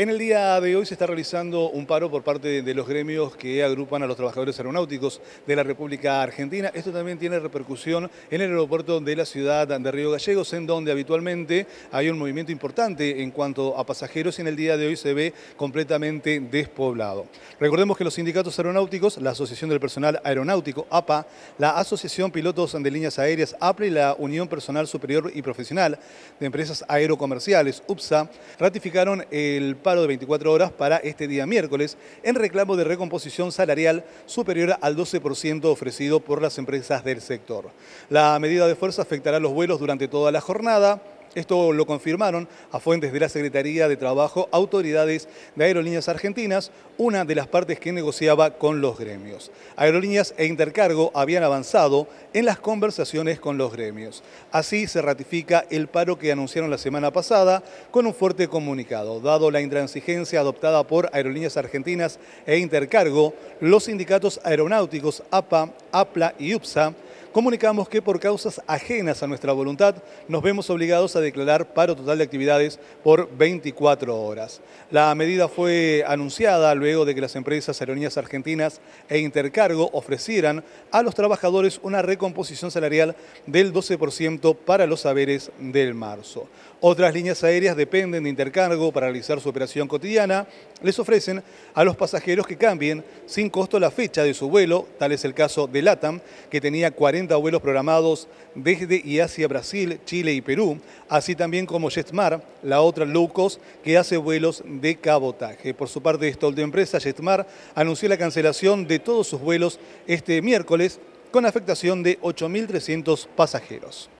En el día de hoy se está realizando un paro por parte de los gremios que agrupan a los trabajadores aeronáuticos de la República Argentina. Esto también tiene repercusión en el aeropuerto de la ciudad de Río Gallegos, en donde habitualmente hay un movimiento importante en cuanto a pasajeros y en el día de hoy se ve completamente despoblado. Recordemos que los sindicatos aeronáuticos, la Asociación del Personal Aeronáutico, APA, la Asociación Pilotos de Líneas Aéreas, apri e y la Unión Personal Superior y Profesional de Empresas Aerocomerciales, UPSA, ratificaron el paro de 24 horas para este día miércoles en reclamo de recomposición salarial superior al 12% ofrecido por las empresas del sector. La medida de fuerza afectará los vuelos durante toda la jornada, esto lo confirmaron a fuentes de la Secretaría de Trabajo autoridades de Aerolíneas Argentinas, una de las partes que negociaba con los gremios. Aerolíneas e Intercargo habían avanzado en las conversaciones con los gremios. Así se ratifica el paro que anunciaron la semana pasada con un fuerte comunicado. Dado la intransigencia adoptada por Aerolíneas Argentinas e Intercargo, los sindicatos aeronáuticos APA, APLA y UPSA comunicamos que por causas ajenas a nuestra voluntad nos vemos obligados a declarar paro total de actividades por 24 horas. La medida fue anunciada luego de que las empresas aerolíneas argentinas e Intercargo ofrecieran a los trabajadores una recomposición salarial del 12% para los saberes del marzo. Otras líneas aéreas dependen de Intercargo para realizar su operación cotidiana. Les ofrecen a los pasajeros que cambien sin costo la fecha de su vuelo, tal es el caso de LATAM, que tenía 40 vuelos programados desde y hacia Brasil, Chile y Perú, así también como Jetmar, la otra LUCOS que hace vuelos de cabotaje. Por su parte, esto, de empresa, Jetmar, anunció la cancelación de todos sus vuelos este miércoles con afectación de 8.300 pasajeros.